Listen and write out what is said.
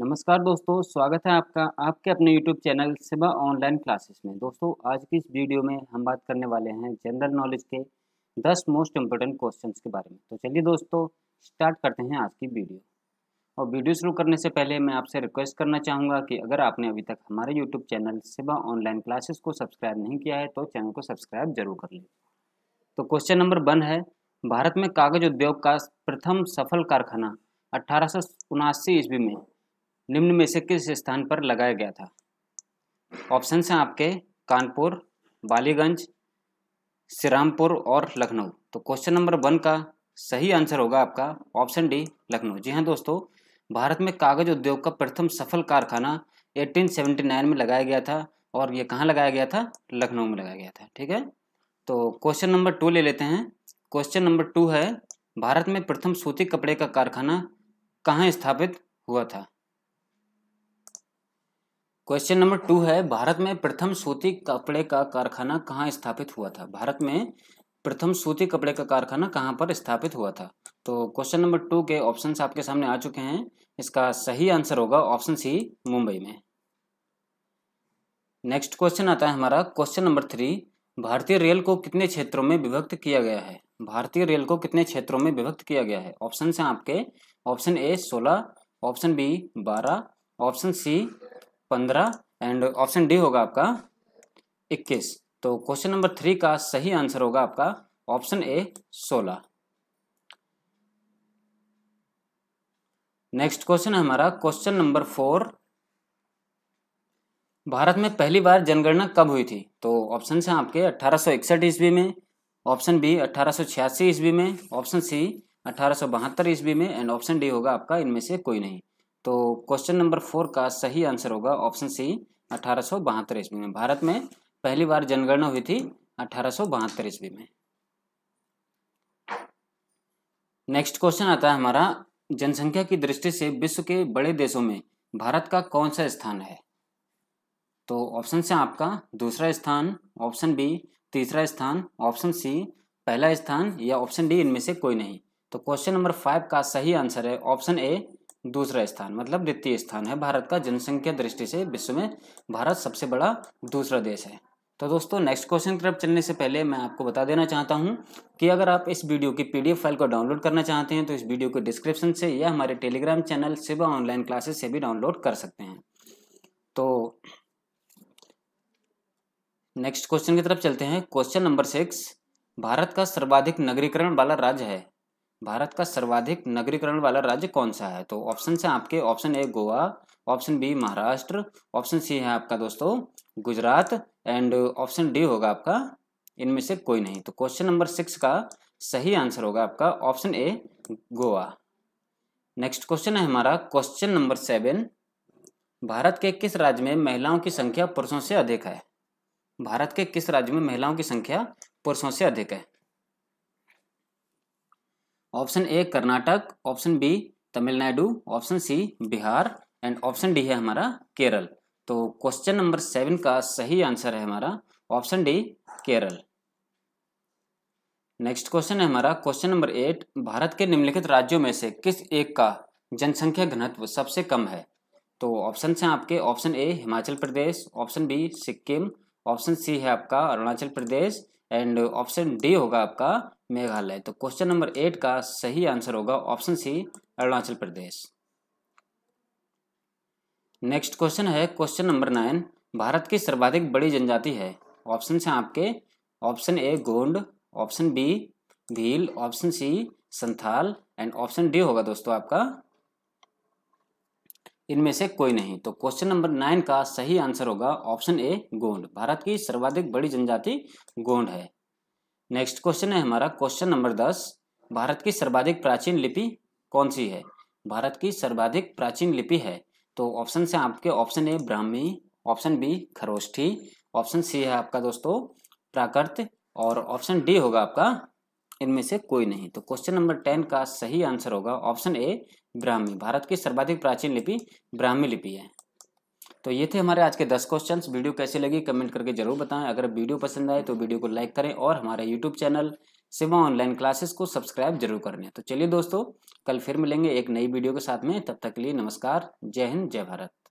नमस्कार दोस्तों स्वागत है आपका आपके अपने YouTube channel Siba online classes में दोस्तों आज की इस वीडियो में हम बात करने वाले हैं जनरल नॉलेज के 10 मोस्ट इम्पोर्टेंट क्वेश्चंस के बारे में तो चलिए दोस्तों स्टार्ट करते हैं आज की वीडियो और वीडियो शुरू करने से पहले मैं आपसे रिक्वेस्ट करना चाहूँगा कि अगर आपने अभी तक हमारे YouTube channel Siba online classes को सब्सक्राइब नहीं किया है तो चैनल को सब्सक्राइब जरूर कर लें तो क्वेश्चन नंबर वन है भारत में कागज उद्योग का प्रथम सफल कारखाना अठारह ईस्वी में निम्न में से किस स्थान पर लगाया गया था ऑप्शन हैं आपके कानपुर बालीगंज श्रीरामपुर और लखनऊ तो क्वेश्चन नंबर वन का सही आंसर होगा आपका ऑप्शन डी लखनऊ जी हाँ दोस्तों भारत में कागज उद्योग का प्रथम सफल कारखाना 1879 में लगाया गया था और ये कहाँ लगाया गया था लखनऊ में लगाया गया था ठीक है तो क्वेश्चन नंबर टू ले लेते हैं क्वेश्चन नंबर टू है भारत में प्रथम सूती कपड़े का कारखाना कहाँ स्थापित हुआ था क्वेश्चन नंबर टू है भारत में प्रथम सूती कपड़े का कारखाना कहाँ स्थापित हुआ था भारत में प्रथम सूती कपड़े का कारखाना कहाँ पर स्थापित हुआ था तो क्वेश्चन नंबर टू के ऑप्शन आपके सामने आ चुके हैं इसका सही आंसर होगा ऑप्शन सी मुंबई में नेक्स्ट क्वेश्चन आता है हमारा क्वेश्चन नंबर थ्री भारतीय रेल को कितने क्षेत्रों में विभक्त किया गया है भारतीय रेल को कितने क्षेत्रों में विभक्त किया गया है ऑप्शन है आपके ऑप्शन ए सोलह ऑप्शन बी बारह ऑप्शन सी पंद्रह एंड ऑप्शन डी होगा आपका इक्कीस तो क्वेश्चन नंबर थ्री का सही आंसर होगा आपका ऑप्शन ए सोलह नेक्स्ट क्वेश्चन है हमारा क्वेश्चन नंबर फोर भारत में पहली बार जनगणना कब हुई थी तो ऑप्शन है आपके अट्ठारह सौ इकसठ ईस्वी में ऑप्शन बी अट्ठारह सौ छियासी ईस्वी में ऑप्शन सी अट्ठारह सौ बहत्तर ईस्वी में एंड ऑप्शन डी होगा आपका इनमें से कोई नहीं तो क्वेश्चन नंबर फोर का सही आंसर होगा ऑप्शन सी अठारह सौ बहत्तर ईस्वी में भारत में पहली बार जनगणना हुई थी अठारह सौ बहत्तर ईस्वी में नेक्स्ट क्वेश्चन आता है हमारा जनसंख्या की दृष्टि से विश्व के बड़े देशों में भारत का कौन सा स्थान है तो ऑप्शन से आपका दूसरा स्थान ऑप्शन बी तीसरा स्थान ऑप्शन सी पहला स्थान या ऑप्शन डी इनमें से कोई नहीं तो क्वेश्चन नंबर फाइव का सही आंसर है ऑप्शन ए दूसरा स्थान मतलब द्वितीय स्थान है भारत का जनसंख्या दृष्टि से विश्व में भारत सबसे बड़ा दूसरा देश है तो दोस्तों नेक्स्ट क्वेश्चन की तरफ चलने से पहले मैं आपको बता देना चाहता हूं कि अगर आप इस वीडियो की पीडीएफ फाइल को डाउनलोड करना चाहते हैं तो इस वीडियो के डिस्क्रिप्शन से या हमारे टेलीग्राम चैनल व ऑनलाइन क्लासेस से भी डाउनलोड कर सकते हैं तो नेक्स्ट क्वेश्चन की तरफ चलते हैं क्वेश्चन नंबर सिक्स भारत का सर्वाधिक नगरीकरण वाला राज्य है भारत का सर्वाधिक नगरीकरण वाला राज्य कौन सा है तो ऑप्शन है आपके option A Goa option B Maharashtra option C है आपका दोस्तों गुजरात एंड ऑप्शन डी होगा आपका इनमें से कोई नहीं तो क्वेश्चन नंबर सिक्स का सही आंसर होगा आपका option A Goa next question है हमारा क्वेश्चन नंबर सेवन भारत के किस राज्य में महिलाओं की संख्या पुरुषों से अधिक है भारत के किस राज्य में महिलाओं की संख्या पुरुषों से अधिक है option A Karnataka option B Tamil Nadu option C Bihar and option D है हमारा केरल तो क्वेश्चन नंबर सेवन का सही आंसर है हमारा option D Kerala next question है हमारा क्वेश्चन नंबर एट भारत के निम्नलिखित राज्यों में से किस एक का जनसंख्या घनत्व सबसे कम है तो ऑप्शन है आपके option A Himachal Pradesh option B Sikkim option C है आपका Arunachal Pradesh and option D होगा आपका मेघालय तो क्वेश्चन नंबर एट का सही आंसर होगा option C Arunachal Pradesh next question है क्वेश्चन नंबर नाइन भारत की सर्वाधिक बड़ी जनजाति है ऑप्शन है आपके option A Gond option B Bhil option C Santhal and option D होगा दोस्तों आपका इनमें से कोई नहीं तो क्वेश्चन नंबर नाइन का सही आंसर होगा ऑप्शन ए गोंड भारत की सर्वाधिक बड़ी जनजाति गोंड है नेक्स्ट क्वेश्चन है हमारा क्वेश्चन नंबर दस भारत की सर्वाधिक प्राचीन लिपि कौन सी है भारत की सर्वाधिक प्राचीन लिपि है तो ऑप्शन से आपके option A Brahmi option B Kharosthi option C है आपका दोस्तों प्राकृत और ऑप्शन डी होगा आपका इनमें से कोई नहीं तो क्वेश्चन नंबर टेन का सही आंसर होगा ऑप्शन ए ब्राह्मी भारत की सर्वाधिक प्राचीन लिपि ब्राह्मी लिपि है तो ये थे हमारे आज के दस क्वेश्चन वीडियो कैसी लगी कमेंट करके जरूर बताएं अगर वीडियो पसंद आए तो वीडियो को लाइक करें और हमारे YouTube channel Siva online classes को सब्सक्राइब जरूर कर लें तो चलिए दोस्तों कल फिर मिलेंगे एक नई वीडियो के साथ में तब तक के लिए नमस्कार जय हिंद जय भारत